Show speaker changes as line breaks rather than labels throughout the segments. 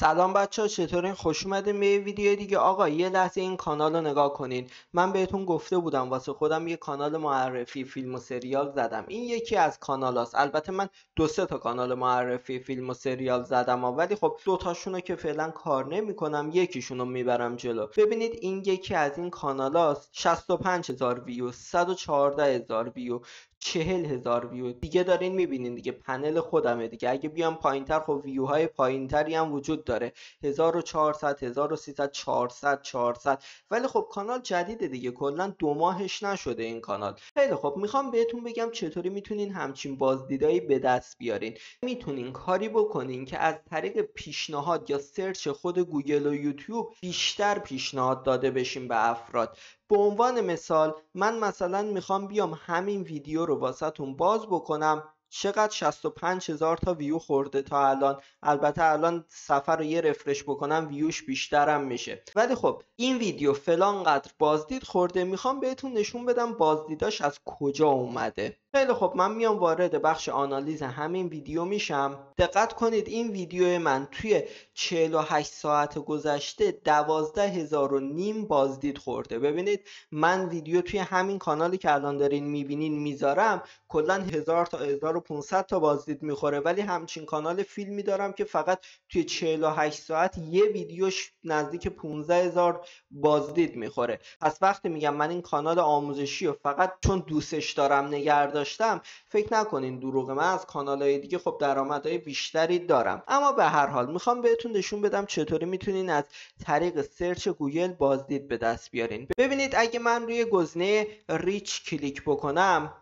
سلام بچه ها چطورین خوش اومده به ویدیو دیگه آقا یه لحظه این کانال رو نگاه کنین من بهتون گفته بودم واسه خودم یه کانال معرفی فیلم و سریال زدم این یکی از کانال هاست. البته من دو سه تا کانال معرفی فیلم و سریال زدم ها. ولی خب دوتاشون رو که فعلا کار نمیکنم یکیشون رو میبرم جلو ببینید این یکی از این کانال هاست 65 هزار ویو 114 هزار ویو چهل هزار ویو دیگه دارین میبینین دیگه پنل خودمه دیگه اگه بیام پایینتر خب ویوهای پایینتری هم وجود داره 1400 1300 400 400 ولی خب کانال جدیده دیگه کلا دو ماهش نشده این کانال خیلی خب میخوام بهتون بگم چطوری میتونین همچین بازدیدایی به دست بیارین میتونین کاری بکنین که از طریق پیشنهاد یا سرچ خود گوگل و یوتیوب بیشتر پیشنهاد داده بشین به افراد به عنوان مثال من مثلا میخوام بیام همین ویدیو رو واسهتون باز بکنم چقدر 65 هزار تا ویو خورده تا الان البته الان سفر رو یه رفرش بکنم ویوش بیشترم میشه ولی خب این ویدیو فلان قدر بازدید خورده میخوام بهتون نشون بدم بازدیداش از کجا اومده خیلی خب من میام وارد بخش آنالیز همین ویدیو میشم دقت کنید این ویدیو من توی 48 ساعت گذشته 12 هزار و نیم بازدید خورده ببینید من ویدیو توی همین کانالی که الان دارین میبینین میذارم کلا 1000 تا 1500 تا بازدید میخوره ولی همچین کانال فیلمی دارم که فقط توی 48 ساعت یه ویدیوش نزدیک 15 هزار بازدید میخوره پس وقتی میگم من این کانال آموزشی و فقط چون دوستش دارم نگرد نداشتم فکر نکنین دروغ من از کانال های دیگه خب های بیشتری دارم اما به هر حال میخوام بهتون نشون بدم چطوری میتونین از طریق سرچ گوگل بازدید به دست بیارین ببینید اگه من روی گزینه ریچ کلیک بکنم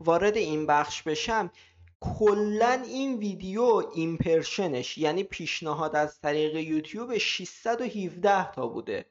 وارد این بخش بشم کلا این ویدیو ایمپرشنش یعنی پیشنهاد از طریق یوتیوب 617 تا بوده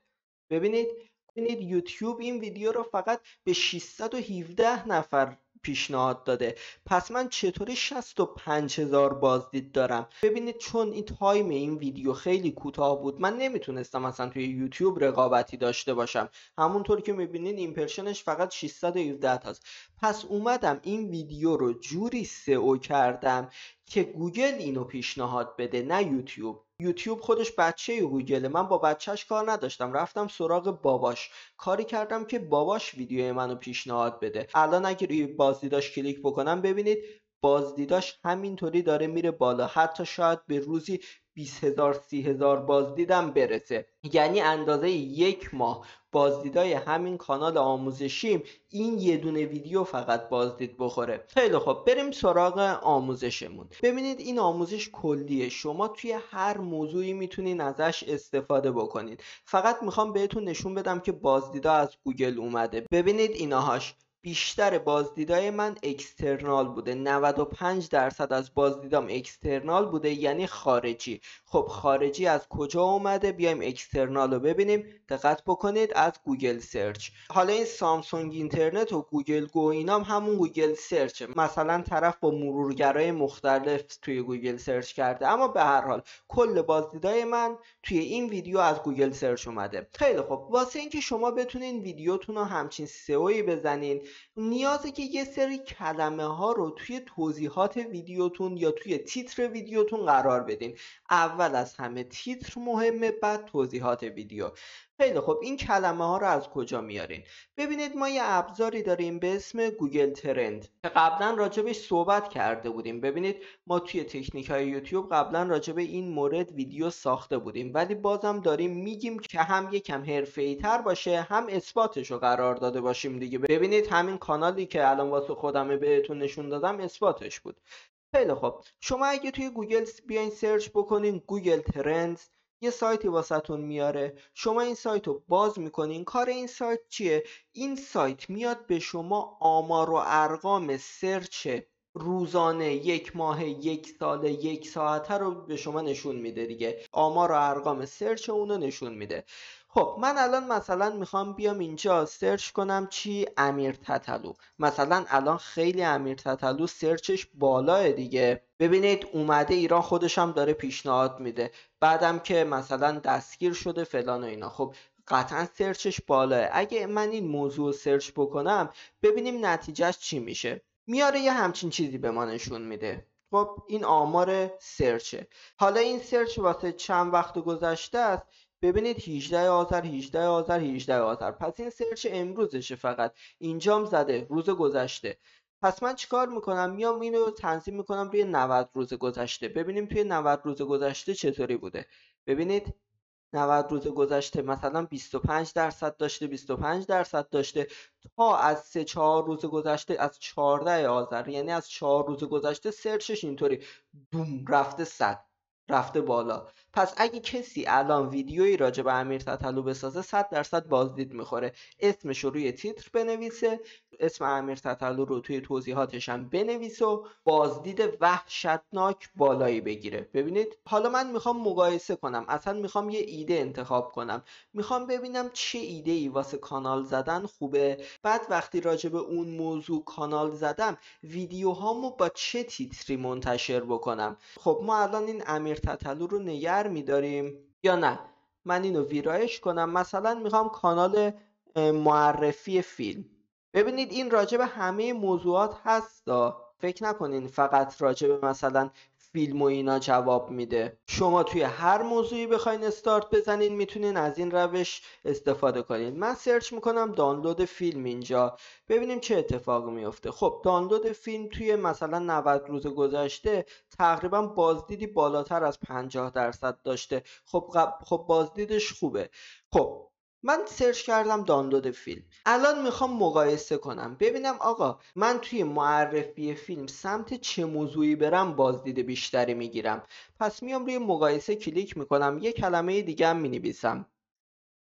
ببینید ببینید یوتیوب این ویدیو رو فقط به 617 نفر پیشنهاد داده پس من چطوری 65 هزار بازدید دارم ببینید چون این تایم این ویدیو خیلی کوتاه بود من نمیتونستم اصلا توی یوتیوب رقابتی داشته باشم همونطور که میبینید ایمپرشنش فقط 617 هست پس اومدم این ویدیو رو جوری سئو کردم که گوگل اینو پیشنهاد بده نه یوتیوب یوتیوب خودش بچه گوگل من با بچهش کار نداشتم رفتم سراغ باباش کاری کردم که باباش ویدیوی منو پیشنهاد بده الان اگه روی بازدیداش کلیک بکنم ببینید بازدیداش همینطوری داره میره بالا حتی شاید به روزی 20 هزار سی هزار بازدیدم برسه یعنی اندازه یک ماه بازدیدای همین کانال آموزشیم این یه دونه ویدیو فقط بازدید بخوره خیلی خب بریم سراغ آموزشمون ببینید این آموزش کلیه شما توی هر موضوعی میتونید ازش استفاده بکنید فقط میخوام بهتون نشون بدم که بازدیدا از گوگل اومده ببینید ایناهاش بیشتر بازدیدای من اکسترنال بوده 95 درصد از بازدیدام اکسترنال بوده یعنی خارجی خب خارجی از کجا اومده بیایم اکسترنال رو ببینیم دقت بکنید از گوگل سرچ حالا این سامسونگ اینترنت و گوگل گو اینام همون گوگل سرچ مثلا طرف با مرورگرای مختلف توی گوگل سرچ کرده اما به هر حال کل بازدیدای من توی این ویدیو از گوگل سرچ اومده خیلی خب واسه اینکه شما بتونین ویدیوتون رو همچین سئوی بزنین نیازه که یه سری کلمه ها رو توی توضیحات ویدیوتون یا توی تیتر ویدیوتون قرار بدین اول از همه تیتر مهمه بعد توضیحات ویدیو خیلی خب این کلمه ها رو از کجا میارین ببینید ما یه ابزاری داریم به اسم گوگل ترند که قبلا راجبش صحبت کرده بودیم ببینید ما توی تکنیک های یوتیوب قبلا راجب این مورد ویدیو ساخته بودیم ولی بازم داریم میگیم که هم یکم حرفه تر باشه هم اثباتش رو قرار داده باشیم دیگه ببینید همین کانالی که الان واسه خودمه بهتون نشون دادم اثباتش بود خیلی خب شما اگه توی گوگل بیاین سرچ بکنین گوگل ترندز یه سایتی واسهتون میاره شما این سایت رو باز میکنین کار این سایت چیه این سایت میاد به شما آمار و ارقام سرچ روزانه یک ماه یک سال، یک ساعته رو به شما نشون میده دیگه آمار و ارقام سرچ رو نشون میده خب من الان مثلا میخوام بیام اینجا سرچ کنم چی امیر تتلو مثلا الان خیلی امیر تتلو سرچش بالاه دیگه ببینید اومده ایران خودش هم داره پیشنهاد میده بعدم که مثلا دستگیر شده فلان و اینا خب قطعا سرچش بالاه اگه من این موضوع سرچ بکنم ببینیم نتیجهش چی میشه میاره یه همچین چیزی به ما نشون میده خب این آمار سرچه حالا این سرچ واسه چند وقت گذشته است ببینید 18 آذر 18 آذر 18 آذر پس این سرچ امروزشه فقط اینجام زده روز گذشته پس من چیکار میکنم میام اینو تنظیم میکنم روی 90 روز گذشته ببینیم توی 90 روز گذشته چطوری بوده ببینید 90 روز گذشته مثلا 25 درصد داشته 25 درصد داشته تا از 3 4 روز گذشته از 14 آذر یعنی از 4 روز گذشته سرچش اینطوری دوم رفته 100 رفته بالا پس اگه کسی الان ویدیویی راجع به امیر تطلو بسازه 100 درصد بازدید میخوره اسمش رو روی تیتر بنویسه اسم امیر تطلو رو توی توضیحاتش هم بنویسه و بازدید وحشتناک بالایی بگیره ببینید حالا من میخوام مقایسه کنم اصلا میخوام یه ایده انتخاب کنم میخوام ببینم چه ایده ای واسه کانال زدن خوبه بعد وقتی راجع به اون موضوع کانال زدم ویدیوهامو با چه تیتری منتشر بکنم خب ما الان این امیر تطلو رو نگر میداریم یا نه من اینو ویرایش کنم مثلا میخوام کانال معرفی فیلم ببینید این راجب همه موضوعات هست فکر نکنین فقط راجب مثلا فیلم و اینا جواب میده شما توی هر موضوعی بخواین استارت بزنین میتونین از این روش استفاده کنید من سرچ میکنم دانلود فیلم اینجا ببینیم چه اتفاقی میفته خب دانلود فیلم توی مثلا 90 روز گذشته تقریبا بازدیدی بالاتر از 50 درصد داشته خب خب بازدیدش خوبه خب من سرچ کردم دانلود فیلم الان میخوام مقایسه کنم ببینم آقا من توی معرفی فیلم سمت چه موضوعی برم بازدید بیشتری میگیرم پس میام روی مقایسه کلیک میکنم یه کلمه دیگه هم مینویسم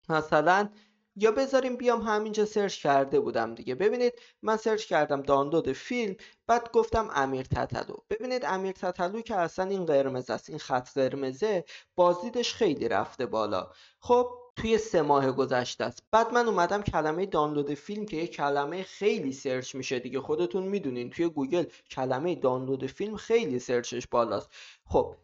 مثلا یا بذاریم بیام همینجا سرچ کرده بودم دیگه ببینید من سرچ کردم دانلود فیلم بعد گفتم امیر تتلو ببینید امیر تتلو که اصلا این قرمز است این خط قرمزه بازدیدش خیلی رفته بالا خب توی سه ماه گذشته است بعد من اومدم کلمه دانلود فیلم که یه کلمه خیلی سرچ میشه دیگه خودتون میدونین توی گوگل کلمه دانلود فیلم خیلی سرچش بالاست خب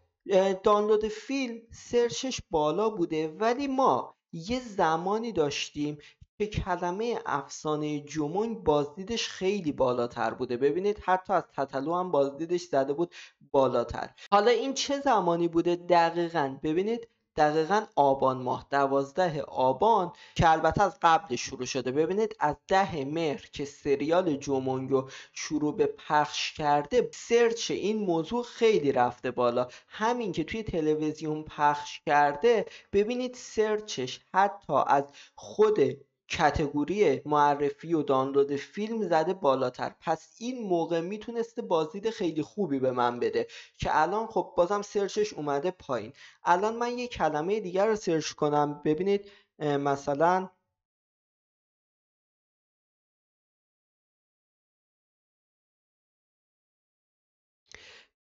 دانلود فیلم سرچش بالا بوده ولی ما یه زمانی داشتیم که کلمه افسانه جومون بازدیدش خیلی بالاتر بوده ببینید حتی از تتلو هم بازدیدش زده بود بالاتر حالا این چه زمانی بوده دقیقا ببینید دقیقا آبان ماه دوازده آبان که البته از قبل شروع شده ببینید از ده مهر که سریال جومونگو شروع به پخش کرده سرچ این موضوع خیلی رفته بالا همین که توی تلویزیون پخش کرده ببینید سرچش حتی از خود کتگوری معرفی و دانلود فیلم زده بالاتر پس این موقع میتونسته بازدید خیلی خوبی به من بده که الان خب بازم سرچش اومده پایین الان من یه کلمه دیگر رو سرچ کنم ببینید مثلا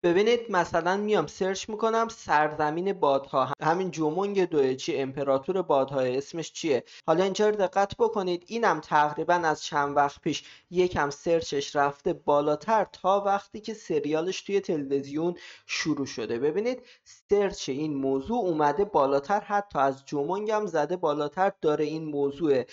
ببینید مثلا میام سرچ میکنم سرزمین بادها همین جومونگ چی امپراتور بادها اسمش چیه حالا اینجا رو دقت بکنید اینم تقریبا از چند وقت پیش یکم سرچش رفته بالاتر تا وقتی که سریالش توی تلویزیون شروع شده ببینید سرچ این موضوع اومده بالاتر حتی از جومونگ هم زده بالاتر داره این موضوع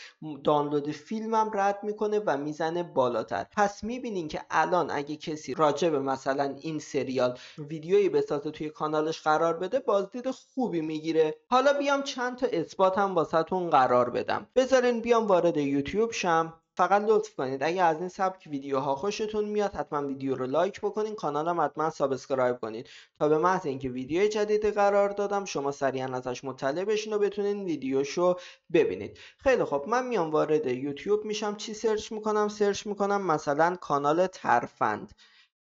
دانلود فیلمم رد میکنه و میزنه بالاتر پس میبینین که الان اگه کسی راجع به مثلا این سریال سریال ویدیویی بسازه توی کانالش قرار بده بازدید خوبی میگیره حالا بیام چند تا اثباتم واسهتون قرار بدم بذارین بیام وارد یوتیوب شم فقط لطف کنید اگه از این سبک ویدیوها خوشتون میاد حتما ویدیو رو لایک بکنید کانالم حتما سابسکرایب کنید تا به محض اینکه ویدیو جدید قرار دادم شما سریعا ازش مطلع بشین و بتونین ویدیوشو ببینید خیلی خب من میام وارد یوتیوب میشم چی سرچ میکنم سرچ میکنم مثلا کانال ترفند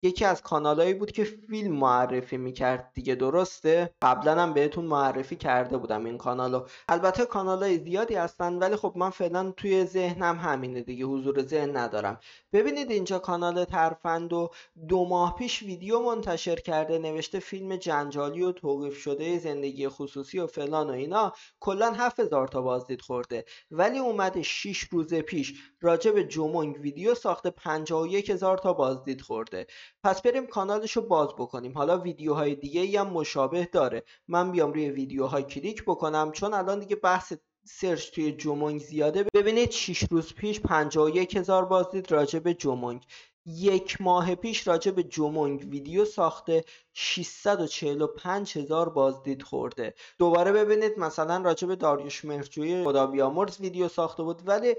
یکی از کانالایی بود که فیلم معرفی میکرد دیگه درسته قبلا هم بهتون معرفی کرده بودم این کانالو البته کانالای زیادی هستن ولی خب من فعلا توی ذهنم همینه دیگه حضور ذهن ندارم ببینید اینجا کانال ترفند و دو ماه پیش ویدیو منتشر کرده نوشته فیلم جنجالی و توقیف شده زندگی خصوصی و فلان و اینا کلا 7000 تا بازدید خورده ولی اومده 6 روز پیش راجب جومونگ ویدیو ساخته 51000 تا بازدید خورده پس بریم کانالش رو باز بکنیم حالا ویدیوهای دیگه ای هم مشابه داره من بیام روی ویدیوها کلیک بکنم چون الان دیگه بحث سرچ توی جومونگ زیاده ببینید 6 روز پیش 51 هزار بازدید راجع به جومونگ یک ماه پیش راجع به جومونگ ویدیو ساخته 645 هزار بازدید خورده دوباره ببینید مثلا راجع به داریوش مهرجوی خدا بیامرز ویدیو ساخته بود ولی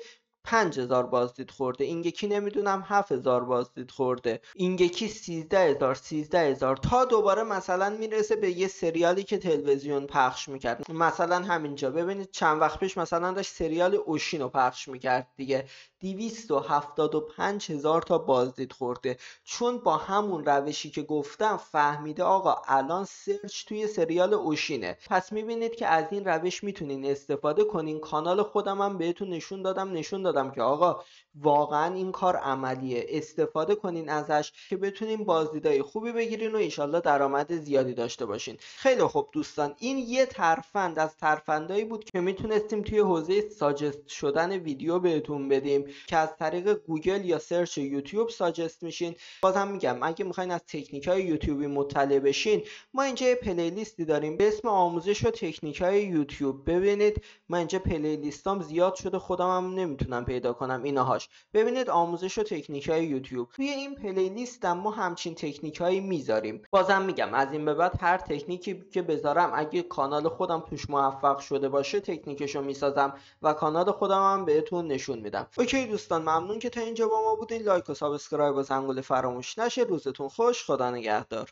هزار بازدید خورده این یکی نمیدونم هزار بازدید خورده این یکی 13000 هزار تا دوباره مثلا میرسه به یه سریالی که تلویزیون پخش میکرد مثلا همینجا ببینید چند وقت پیش مثلا داشت سریال اوشینو پخش میکرد دیگه 275 هزار تا بازدید خورده چون با همون روشی که گفتم فهمیده آقا الان سرچ توی سریال اوشینه پس میبینید که از این روش میتونین استفاده کنین کانال خودم هم بهتون نشون دادم نشون دادم که آقا واقعا این کار عملیه استفاده کنین ازش که بتونین بازدیدای خوبی بگیرین و انشالله درآمد زیادی داشته باشین خیلی خوب دوستان این یه ترفند از ترفندایی بود که میتونستیم توی حوزه ساجست شدن ویدیو بهتون بدیم که از طریق گوگل یا سرچ یوتیوب ساجست میشین بازم میگم اگه میخواین از تکنیک های یوتیوبی مطلع بشین ما اینجا یه پلیلیستی داریم به اسم آموزش و تکنیک های یوتیوب ببینید من اینجا پلیلیستام زیاد شده خودم هم نمیتونم پیدا کنم اینهاش ببینید آموزش و تکنیک های یوتیوب توی این پلیلیستم ما همچین تکنیک هایی میذاریم بازم میگم از این به بعد هر تکنیکی که بذارم اگه کانال خودم توش موفق شده باشه تکنیکشو میسازم و کانال خودم هم بهتون نشون میدم اوکی دوستان ممنون که تا اینجا با ما بودین لایک و سابسکرایب و زنگوله فراموش نشه روزتون خوش خدا نگهدار